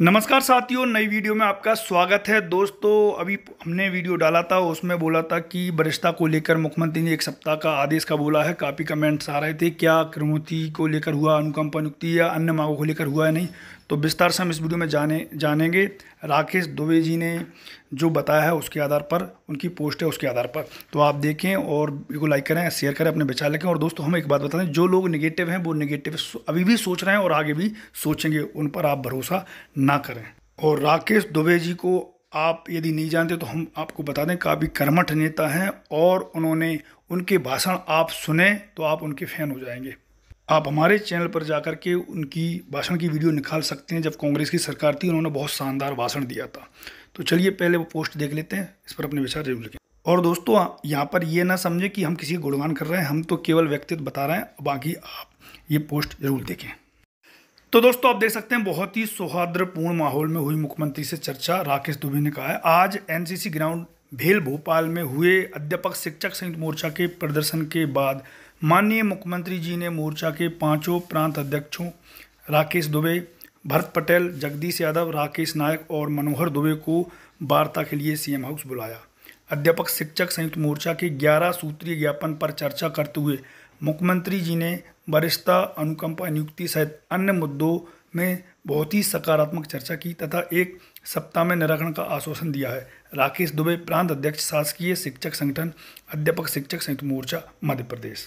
नमस्कार साथियों नई वीडियो में आपका स्वागत है दोस्तों अभी हमने वीडियो डाला था उसमें बोला था कि वरिष्ठता को लेकर मुख्यमंत्री ने एक सप्ताह का आदेश का बोला है काफ़ी कमेंट्स आ रहे थे क्या कृमोती को लेकर हुआ अनुकंपा नियुक्ति या अन्य मांगों को लेकर हुआ है नहीं तो विस्तार से हम इस वीडियो में जाने जानेंगे राकेश दुबे जी ने जो बताया है उसके आधार पर उनकी पोस्ट है उसके आधार पर तो आप देखें और वीडियो को लाइक करें शेयर करें अपने विचार लिखें और दोस्तों हम एक बात बता दें जो लोग निगेटिव हैं वो निगेटिव अभी भी सोच रहे हैं और आगे भी सोचेंगे उन पर आप भरोसा ना करें और राकेश दुबे जी को आप यदि नहीं जानते तो हम आपको बता दें काफ़ी कर्मठ नेता हैं और उन्होंने उनके भाषण आप सुने तो आप उनके फ़ैन हो जाएंगे आप हमारे चैनल पर जाकर के उनकी भाषण की वीडियो निकाल सकते हैं जब कांग्रेस की सरकार थी उन्होंने बहुत शानदार भाषण दिया था तो चलिए पहले वो पोस्ट देख लेते हैं इस पर अपने विचार जरूर लिखें और दोस्तों यहाँ पर ये ना समझे कि हम किसी गुणगान कर रहे हैं हम तो केवल व्यक्तित्व बता रहे हैं बाकी आप ये पोस्ट ज़रूर देखें तो दोस्तों आप देख सकते हैं बहुत ही सौहार्द्रपूर्ण माहौल में हुई मुख्यमंत्री से चर्चा राकेश दुबे ने कहा है आज एनसीसी ग्राउंड भेल भोपाल में हुए अध्यापक शिक्षक संयुक्त मोर्चा के प्रदर्शन के बाद माननीय मुख्यमंत्री जी ने मोर्चा के पांचों प्रांत अध्यक्षों राकेश दुबे भरत पटेल जगदीश यादव राकेश नायक और मनोहर दुबे को वार्ता के लिए सीएम हाउस बुलाया अध्यापक शिक्षक संयुक्त मोर्चा के 11 सूत्रीय ज्ञापन पर चर्चा करते हुए मुख्यमंत्री जी ने वरिष्ठता अनुकंपा नियुक्ति सहित अन्य मुद्दों में बहुत ही सकारात्मक चर्चा की तथा एक सप्ताह में निराकरण का आश्वासन दिया है राकेश दुबे प्रांत अध्यक्ष शासकीय शिक्षक संगठन अध्यापक शिक्षक संयुक्त मोर्चा मध्य प्रदेश